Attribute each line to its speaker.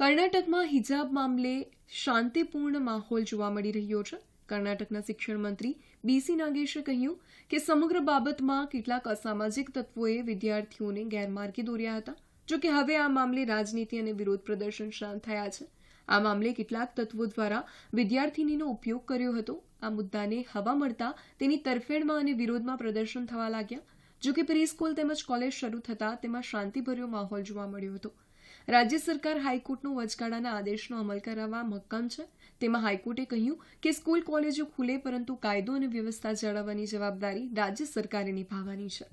Speaker 1: કર્ણાટકમાં હિજાબ મામલે શાંતિપૂર્ણ માહોલ જોવા મળી રહ્યો છે કર્ણાટકના શિક્ષણ મંત્રી બીસી નાગેશે કહ્યું કે સમગ્ર બાબતમાં કેટલાક અસામાજિક તત્વોએ વિદ્યાર્થીઓને ગેરમાર્ગે દોર્યા હતા જો કે હવે આ મામલે રાજનીતિ અને વિરોધ પ્રદર્શન શાંત થયા છે આ મામલે કેટલાક તત્વો દ્વારા વિદ્યાર્થિનીનો ઉપયોગ કર્યો હતો આ મુદ્દાને હવા મળતા તેની તરફેણમાં અને વિરોધમાં પ્રદર્શન થવા લાગ્યા જો કે પ્રી સ્કૂલ તેમજ કોલેજ શરૂ થતાં તેમાં શાંતિભર્યો માહોલ જોવા મળ્યો હતો રાજ્ય સરકાર હાઈકોર્ટનો વચગાળાના આદેશનો અમલ કરાવવા મક્કમ છે તેમાં હાઈકોર્ટે કહ્યું કે સ્કૂલ કોલેજો ખુલે પરંતુ કાયદો અને વ્યવસ્થા જાળવવાની જવાબદારી રાજ્ય સરકારે નિભાવવાની છે